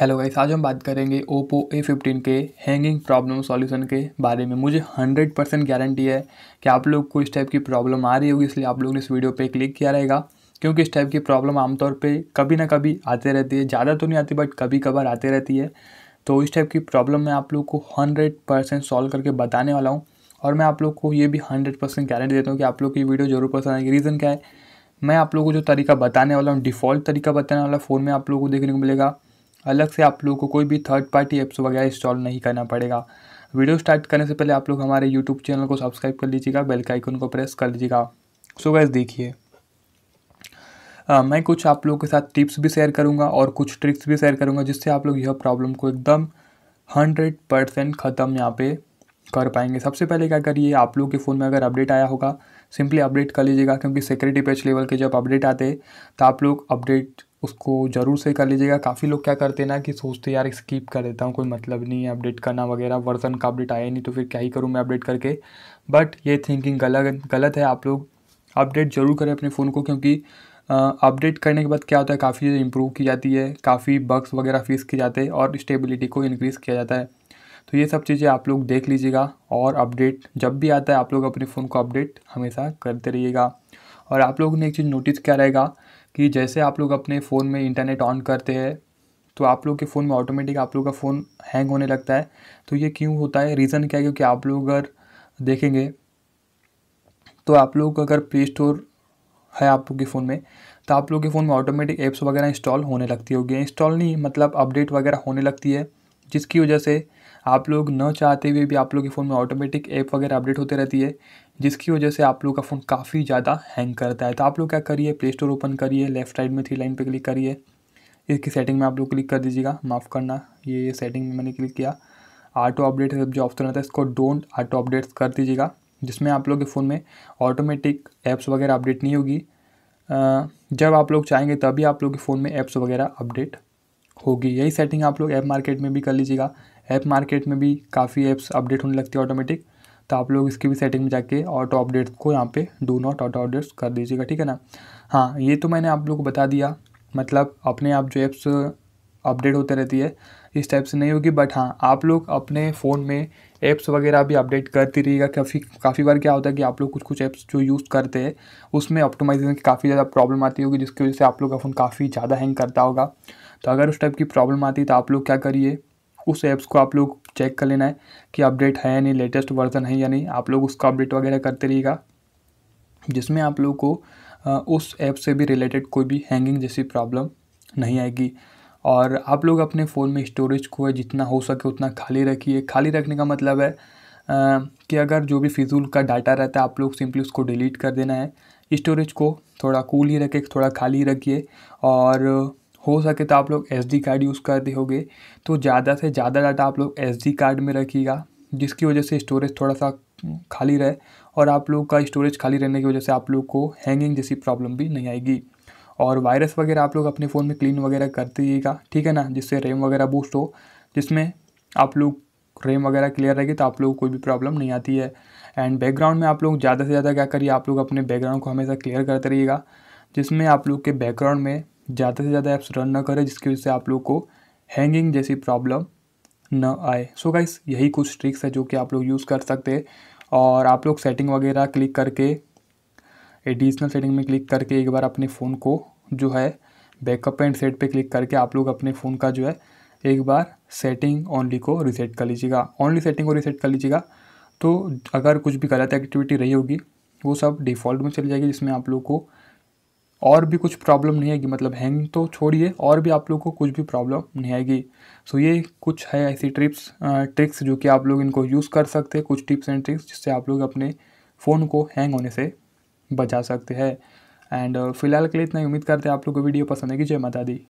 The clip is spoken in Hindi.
हेलो गाइस आज हम बात करेंगे ओप्पो ए फिफ्टीन के हैंगिंग प्रॉब्लम सॉल्यूशन के बारे में मुझे हंड्रेड परसेंट गारंटी है कि आप लोग को इस टाइप की प्रॉब्लम आ रही होगी इसलिए आप लोगों ने इस वीडियो पे क्लिक किया रहेगा क्योंकि इस टाइप की प्रॉब्लम आमतौर पे कभी ना कभी आते रहती है ज़्यादा तो नहीं आती बट कभी कभार आते रहती है तो इस टाइप की प्रॉब्लम मैं आप लोग को हंड्रेड परसेंट सॉल्व करके बताने वाला हूँ और मैं आप लोग को ये भी हंड्रेड परसेंट गारंटी देता हूँ कि आप लोग की वीडियो जरूर पसंद आएगी रीज़न क्या है मैं आप लोग को जो तरीका बताने वाला हूँ डिफ़ॉल्ट तरीका बताने वाला फ़ोन में आप लोग को देखने को मिलेगा अलग से आप लोगों को कोई भी थर्ड पार्टी ऐप्स वगैरह इंस्टॉल नहीं करना पड़ेगा वीडियो स्टार्ट करने से पहले आप लोग हमारे यूट्यूब चैनल को सब्सक्राइब कर लीजिएगा बेल का आइकन को प्रेस कर लीजिएगा सो गैस देखिए मैं कुछ आप लोगों के साथ टिप्स भी शेयर करूँगा और कुछ ट्रिक्स भी शेयर करूँगा जिससे आप लोग यह प्रॉब्लम को एकदम हंड्रेड परसेंट ख़त्म यहाँ पर कर पाएंगे सबसे पहले क्या करिए आप लोग के फ़ोन में अगर अपडेट आया होगा सिंपली अपडेट कर लीजिएगा क्योंकि सिक्योरिटी पेज लेवल के जब अपडेट आते हैं तो आप लोग अपडेट उसको ज़रूर से कर लीजिएगा काफ़ी लोग क्या करते हैं ना कि सोचते यार स्किप कर देता हूँ कोई मतलब नहीं है अपडेट करना वगैरह वर्जन का अपडेट आया नहीं तो फिर क्या ही करूँ मैं अपडेट करके बट ये थिंकिंग गलत गलत है आप लोग अपडेट ज़रूर करें अपने फ़ोन को क्योंकि अपडेट करने के बाद क्या होता है काफ़ी इंप्रूव इम्प्रूव की जाती है काफ़ी बग्स वगैरह फिक्स किए जाते हैं और स्टेबिलिटी को इनक्रीज़ किया जाता है तो ये सब चीज़ें आप लोग देख लीजिएगा और अपडेट जब भी आता है आप लोग अपने फ़ोन को अपडेट हमेशा करते रहिएगा और आप लोगों ने एक चीज़ नोटिस किया रहेगा कि जैसे आप लोग अपने फ़ोन में इंटरनेट ऑन करते हैं तो आप लोग के फ़ोन में ऑटोमेटिक आप लोग का फ़ोन हैंग होने लगता है तो ये क्यों होता है रीज़न क्या है क्योंकि आप लोग अगर देखेंगे तो आप लोग अगर प्ले स्टोर है आप लोग के फ़ोन में तो आप लोग के फ़ोन में ऑटोमेटिक ऐप्स वगैरह इंस्टॉल होने लगती होगी इंस्टॉल नहीं मतलब अपडेट वगैरह होने लगती है जिसकी वजह से आप लोग न चाहते हुए भी आप लोग के फ़ोन में ऑटोमेटिक ऐप वगैरह अपडेट होते रहती है जिसकी वजह से आप लोग का फ़ोन काफ़ी ज़्यादा हैंग करता है तो आप लोग क्या करिए प्ले स्टोर ओपन करिए लेफ्ट साइड में थ्री लाइन पर क्लिक करिए इसकी सेटिंग में आप लोग क्लिक कर दीजिएगा माफ़ करना ये सेटिंग में मैंने क्लिक किया ऑटो अपडेट जो ऑप्शन रहता है इसको डोंट ऑटो अपडेट्स कर दीजिएगा जिसमें आप लोग के फ़ोन में ऑटोमेटिक ऐप्स वगैरह अपडेट नहीं होगी जब आप लोग चाहेंगे तभी आप लोग के फ़ोन में ऐप्स वगैरह अपडेट होगी यही सेटिंग आप लोग ऐप मार्केट में भी कर लीजिएगा ऐप मार्केट में भी काफ़ी ऐप्स अपडेट होने लगती है ऑटोमेटिक तो आप लोग इसकी भी सेटिंग में जाके ऑटो अपडेट को यहाँ पे डू नॉट ऑटो अपडेट्स कर दीजिएगा ठीक है ना हाँ ये तो मैंने आप लोग को बता दिया मतलब अपने आप जो ऐप्स अपडेट होते रहती है इस टाइप से नहीं होगी बट हाँ आप लोग अपने फ़ोन में ऐप्स वगैरह भी अपडेट करती रहिएगा काफ़ी काफ़ी बार क्या होता है कि आप लोग कुछ कुछ ऐप्स जो यूज़ करते हैं उसमें ऑप्टोमाइजेशन की काफ़ी ज़्यादा प्रॉब्लम आती होगी जिसकी वजह से आप लोग का फ़ोन काफ़ी ज़्यादा हैंग करता होगा तो अगर उस टाइप की प्रॉब्लम आती है तो आप लोग क्या करिए उस ऐप्स को आप लोग चेक कर लेना है कि अपडेट है या नहीं लेटेस्ट वर्जन है या नहीं आप लोग उसका अपडेट वगैरह करते रहिएगा जिसमें आप लोग को उस ऐप से भी रिलेटेड कोई भी हैंगिंग जैसी प्रॉब्लम नहीं आएगी और आप लोग अपने फ़ोन में स्टोरेज को जितना हो सके उतना खाली रखिए खाली रखने का मतलब है आ, कि अगर जो भी फिजूल का डाटा रहता है आप लोग सिंपली उसको डिलीट कर देना है स्टोरेज को थोड़ा कूल ही रखे थोड़ा खाली रखिए और हो सके तो आप लोग एस कार्ड यूज़ करते दोगे तो ज़्यादा से ज़्यादा डाटा आप लोग एस कार्ड में रखिएगा जिसकी वजह से स्टोरेज थोड़ा सा हम्म, खाली रहे और आप लोग का स्टोरेज खाली रहने की वजह से आप लोग को हैंगिंग जैसी प्रॉब्लम भी नहीं आएगी और वायरस वगैरह आप लोग अपने फ़ोन में क्लीन वगैरह करते रहिएगा ठीक है ना जिससे रैम वगैरह बूस्ट हो जिसमें आप लोग रैम वगैरह क्लियर रहेगी तो आप लोग को कोई भी प्रॉब्लम नहीं आती है एंड बैकग्राउंड में आप लोग ज़्यादा से ज़्यादा क्या करिए आप लोग अपने बैकग्राउंड को हमेशा क्लियर करते रहिएगा जिसमें आप लोग के बैकग्राउंड में ज़्यादा से ज़्यादा ऐप्स रन ना करें जिसकी वजह से आप लोग को हैंगिंग जैसी प्रॉब्लम न आए सो so गाइस यही कुछ ट्रिक्स है जो कि आप लोग यूज़ कर सकते हैं और आप लोग सेटिंग वगैरह क्लिक करके एडिशनल सेटिंग में क्लिक करके एक बार अपने फ़ोन को जो है बैकअप एंड सेट पे क्लिक करके आप लोग अपने फ़ोन का जो है एक बार सेटिंग ओनली को रिसेट कर लीजिएगा ओनली सेटिंग को रिसेट कर लीजिएगा तो अगर कुछ भी गलत एक्टिविटी रही होगी वो सब डिफ़ॉल्ट में चली जाएगी जिसमें आप लोग को और भी कुछ प्रॉब्लम नहीं आएगी मतलब हैंग तो छोड़िए और भी आप लोग को कुछ भी प्रॉब्लम नहीं आएगी सो ये कुछ है ऐसी ट्रिप्स ट्रिक्स जो कि आप लोग इनको यूज़ कर सकते हैं कुछ टिप्स एंड ट्रिक्स जिससे आप लोग अपने फ़ोन को हैंग होने से बचा सकते हैं एंड फिलहाल के लिए इतना ही उम्मीद करते हैं आप लोग को वीडियो पसंद आएगी जय माता दी